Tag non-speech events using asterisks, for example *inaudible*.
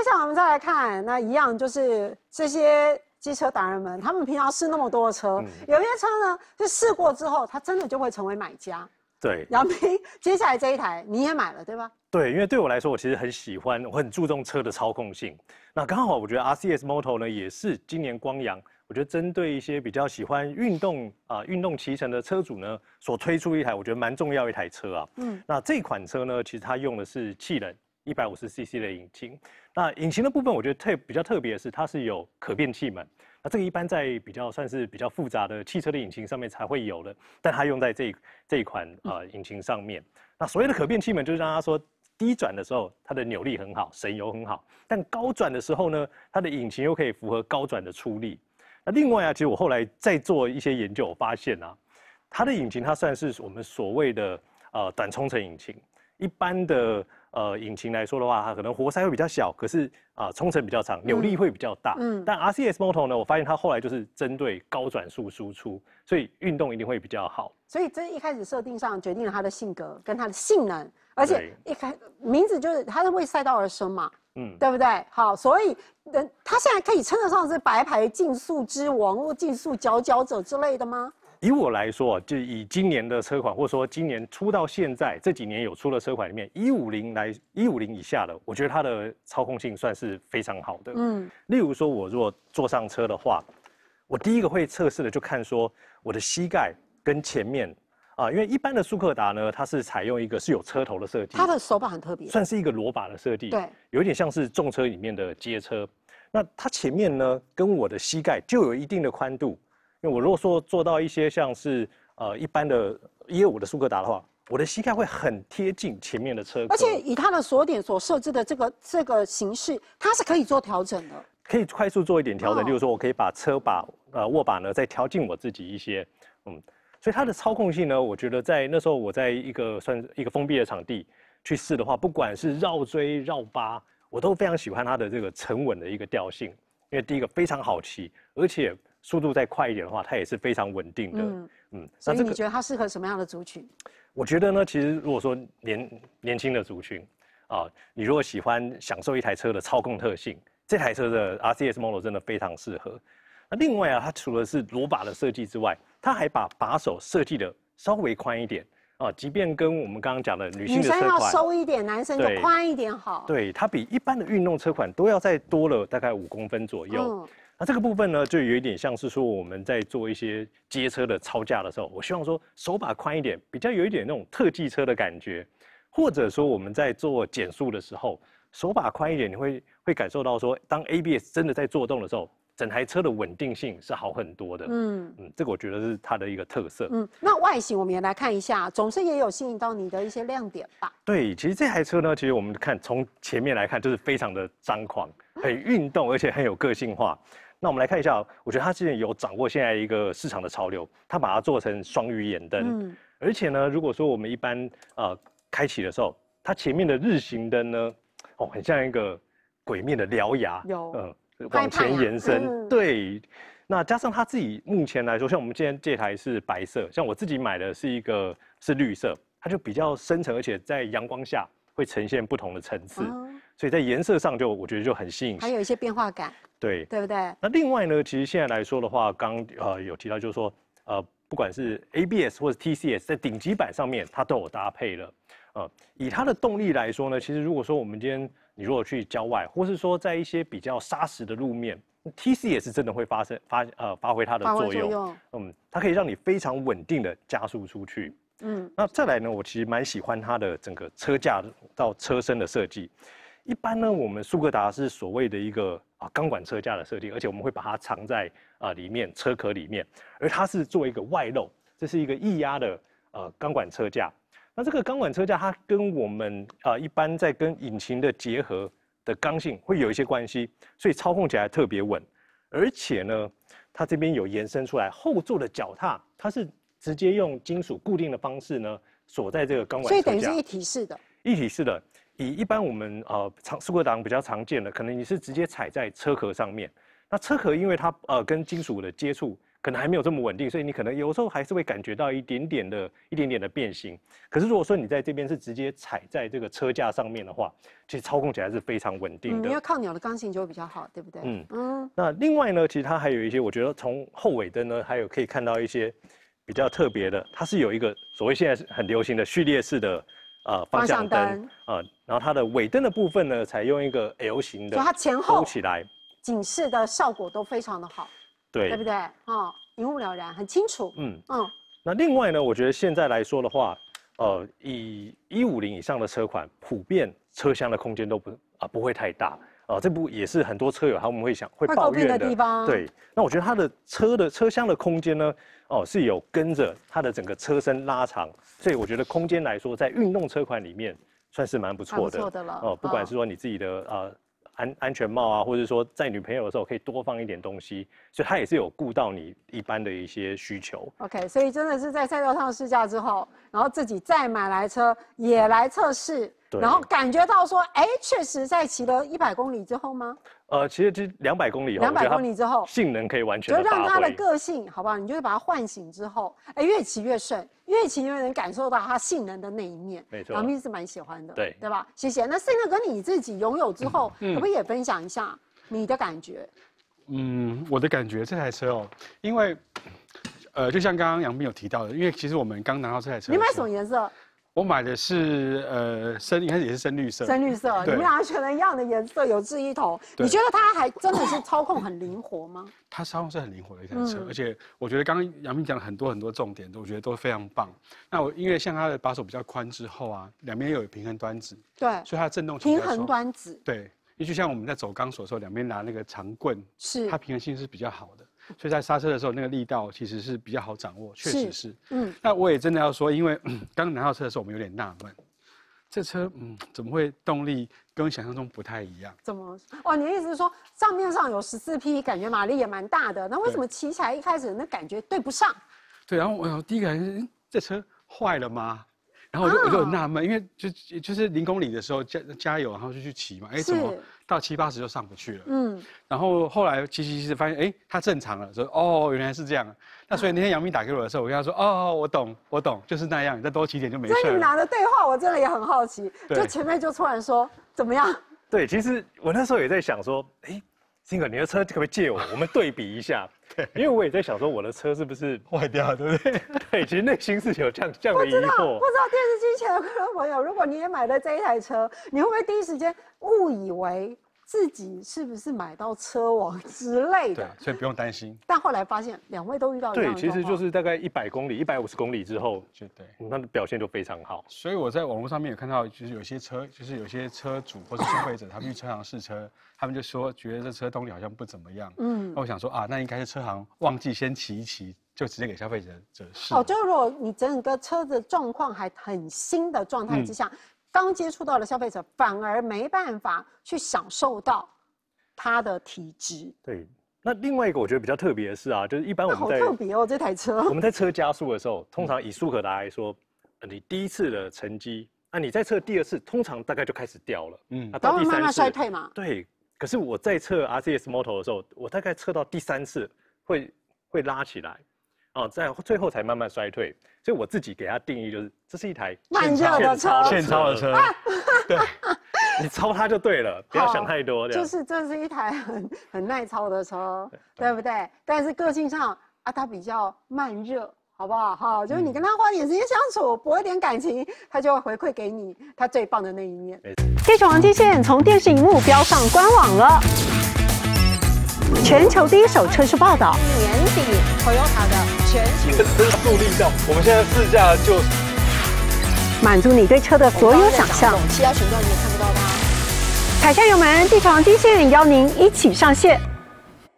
接下来我们再来看，那一样就是这些机车达人们，他们平常试那么多的车，有些车呢，就试过之后，他真的就会成为买家。对，杨斌，接下来这一台你也买了对吧？对，因为对我来说，我其实很喜欢，我很注重车的操控性。那刚好，我觉得 R C S Moto 呢，也是今年光阳，我觉得针对一些比较喜欢运动啊、运动骑乘的车主呢，所推出一台我觉得蛮重要一台车啊。嗯，那这款车呢，其实它用的是气冷。一百五十 CC 的引擎，那引擎的部分我觉得特比较特别的是，它是有可变气门。那这个一般在比较算是比较复杂的汽车的引擎上面才会有的，但它用在这一这一款呃引擎上面。那所谓的可变气门就是让它说低转的时候它的扭力很好，省油很好。但高转的时候呢，它的引擎又可以符合高转的出力。那另外啊，其实我后来再做一些研究，我发现啊，它的引擎它算是我们所谓的呃短冲程引擎，一般的。呃，引擎来说的话，它可能活塞会比较小，可是啊，冲程比较长，扭力会比较大。嗯，但 R C S model 呢，我发现它后来就是针对高转速输出，所以运动一定会比较好。所以这一开始设定上决定了它的性格跟它的性能，而且一开名字就是它是为赛道而生嘛，嗯，对不对？好，所以人，它现在可以称得上是白牌竞速之王或竞速佼佼者之类的吗？以我来说，就以今年的车款，或者说今年出到现在这几年有出的车款里面，一五零来一五零以下的，我觉得它的操控性算是非常好的。嗯，例如说，我如果坐上车的话，我第一个会测试的就看说我的膝盖跟前面啊，因为一般的舒克达呢，它是采用一个是有车头的设计，它的手把很特别，算是一个裸把的设计，对，有点像是重车里面的街车。那它前面呢，跟我的膝盖就有一定的宽度。因为我如果说做到一些像是呃一般的一五的苏格达的话，我的膝盖会很贴近前面的车，而且以它的锁点所设置的这个这个形式，它是可以做调整的，可以快速做一点调整，例如说我可以把车把呃握把呢再调近我自己一些，嗯，所以它的操控性呢，我觉得在那时候我在一个算一个封闭的场地去试的话，不管是绕锥绕八，我都非常喜欢它的这个沉稳的一个调性，因为第一个非常好骑，而且。速度再快一点的话，它也是非常稳定的。嗯嗯，那这个你觉得它适合什么样的族群？我觉得呢，其实如果说年年轻的族群啊，你如果喜欢享受一台车的操控特性，这台车的 RCS Model 真的非常适合。那另外啊，它除了是罗把的设计之外，它还把把手设计的稍微宽一点啊。即便跟我们刚刚讲的女性的收一点，男生就宽一点好。对，它比一般的运动车款都要再多了大概五公分左右。那这个部分呢，就有一点像是说我们在做一些街车的操架的时候，我希望说手把宽一点，比较有一点那种特技车的感觉，或者说我们在做减速的时候，手把宽一点，你会会感受到说，当 ABS 真的在做动的时候，整台车的稳定性是好很多的。嗯嗯，这个我觉得是它的一个特色。嗯，那外形我们也来看一下，总是也有吸引到你的一些亮点吧？对，其实这台车呢，其实我们看从前面来看，就是非常的张狂，很运动，而且很有个性化。那我们来看一下，我觉得它之前有掌握现在一个市场的潮流，它把它做成双鱼眼灯，嗯，而且呢，如果说我们一般呃开启的时候，它前面的日行灯呢，哦，很像一个鬼面的獠牙，有，嗯，往前延伸，对，那加上它自己目前来说，像我们今天这台是白色，像我自己买的是一个是绿色，它就比较深沉，而且在阳光下会呈现不同的层次。所以在颜色上就我觉得就很吸引，还有一些变化感，对，对不对？那另外呢，其实现在来说的话，刚呃有提到就是说呃不管是 ABS 或者 TCS 在顶级版上面它都有搭配了，呃以它的动力来说呢，其实如果说我们今天你如果去郊外，或是说在一些比较砂石的路面，TCS 也是真的会发生发呃发挥它的作用，嗯，它可以让你非常稳定的加速出去，嗯，那再来呢，我其实蛮喜欢它的整个车架到车身的设计。一般呢，我们苏格达是所谓的一个啊钢管车架的设定，而且我们会把它藏在啊里面车壳里面，而它是做一个外露，这是一个液压的呃钢管车架。那这个钢管车架它跟我们啊一般在跟引擎的结合的刚性会有一些关系，所以操控起来特别稳。而且呢，它这边有延伸出来后座的脚踏，它是直接用金属固定的方式呢锁在这个钢管车架。所以等于是一体式的。一体式的，以一般我们呃常四驱档比较常见的，可能你是直接踩在车壳上面，那车壳因为它呃跟金属的接触可能还没有这么稳定，所以你可能有时候还是会感觉到一点点的、一点点的变形。可是如果说你在这边是直接踩在这个车架上面的话，其实操控起来是非常稳定的。嗯，因为靠鸟的刚性就会比较好，对不对？嗯嗯。那另外呢，其实它还有一些，我觉得从后尾灯呢，还有可以看到一些比较特别的，它是有一个所谓现在很流行的序列式的。呃方向灯呃，然后它的尾灯的部分呢，采用一个 L 型的，它前后起来，警示的效果都非常的好，对，对不对？哦，一目了然，很清楚。嗯嗯，那另外呢，我觉得现在来说的话，呃，以一五零以上的车款，普遍车厢的空间都不啊不会太大。哦，这部也是很多车友他们会想会抱怨的地方。对，那我觉得它的车的车厢的空间呢，哦是有跟着它的整个车身拉长，所以我觉得空间来说，在运动车款里面算是蛮不错的了。哦，不管是说你自己的啊。安安全帽啊，或者说在女朋友的时候可以多放一点东西，所以它也是有顾到你一般的一些需求。OK，所以真的是在赛道上试驾之后，然后自己再买来车也来测试，然后感觉到说，哎，确实在骑了一百公里之后吗？呃，其实这两百公里，两百公里之后，性能可以完全就让它的个性，好不好？你就是把它唤醒之后，哎，越骑越顺，越骑越能感受到它性能的那一面。没错，杨斌是蛮喜欢的，对对吧？谢谢。那盛哥，你自己拥有之后，可不可以也分享一下你的感觉？嗯，我的感觉这台车哦，因为呃，就像刚刚杨斌有提到的，因为其实我们刚拿到这台车，你买什么颜色？我买的是呃深，一开始也是深绿色。深绿色，你们两个选了一样的颜色，有这一头。你觉得它还真的是操控很灵活吗？它操控是很灵活的一台车，而且我觉得刚刚杨明讲了很多很多重点，我觉得都非常棒。那我因为像它的把手比较宽之后啊，两边有平衡端子，对，所以它的震动平衡端子，对，也就像我们在走钢索的时候，两边拿那个长棍，是它平衡性是比较好的。所以在刹车的时候，那个力道其实是比较好掌握，确实是。嗯，那我也真的要说，因为刚拿到车的时候，我们有点纳闷，这车嗯怎么会动力跟想象中不太一样？怎么哇？你的意思是说账面上有十四匹，感觉马力也蛮大的，那为什么骑起来一开始那感觉对不上？对，然后我第一个这车坏了吗？然后我就有很纳闷，因为就就是零公里的时候加加油，然后就去骑嘛，哎怎么？到七八十就上不去了，嗯，然后后来其实是发现，哎，他正常了，说哦原来是这样，那所以那天杨幂打给我的时候，我跟他说，哦，我懂，我懂，就是那样，再多骑点就没事。以你拿的对话，我真的也很好奇，就前面就突然说怎么样？对，其实我那时候也在想说，哎，金哥，你的车可不可以借我？我们对比一下，*laughs* 因为我也在想说我的车是不是坏掉，对不对？*laughs* 对，其实内心是有这样这样的疑惑。不知道，不知道电视机前的观众朋友，如果你也买了这一台车，你会不会第一时间？误以为自己是不是买到车王 *laughs* 之类的，对，所以不用担心。但后来发现两位都遇到对，其实就是大概一百公里、一百五十公里之后，对，它的表现就非常好。所以我在网络上面有看到，就是有些车，就是有些车主或者消费者，他去车行试车，他们就说觉得这车动力好像不怎么样。嗯，那我想说啊，那应该是车行忘记先骑一骑，就直接给消费者者试。哦，就是如果你整个车子状况还很新的状态之下。刚接触到的消费者，反而没办法去享受到它的体质。对，那另外一个我觉得比较特别的是啊，就是一般我们在好特别哦，这台车。我们在测加速的时候，*laughs* 通常以舒达来说，你第一次的成绩，那你在测第二次，通常大概就开始掉了。嗯，然后慢慢衰退嘛。对，可是我在测 R C S model 的时候，我大概测到第三次会会拉起来。哦，在最后才慢慢衰退，所以我自己给它定义就是，这是一台慢热的车，现超的车，*laughs* 对，你超它就对了，不要想太多。就是这是一台很很耐超的车，对不对？但是个性上啊，它比较慢热，好不好？哈，就是你跟它花点时间相处，博一点感情，它就会回馈给你它最棒的那一面。《铁血王》金线》从电视荧幕飙上官网了。全球第一手车市报道，年底 Toyota 的全新的速力下，我们现在试驾就满足你对车的所有想象。其他频道你也看不到吧？踩下油门，这场极限邀您一起上线。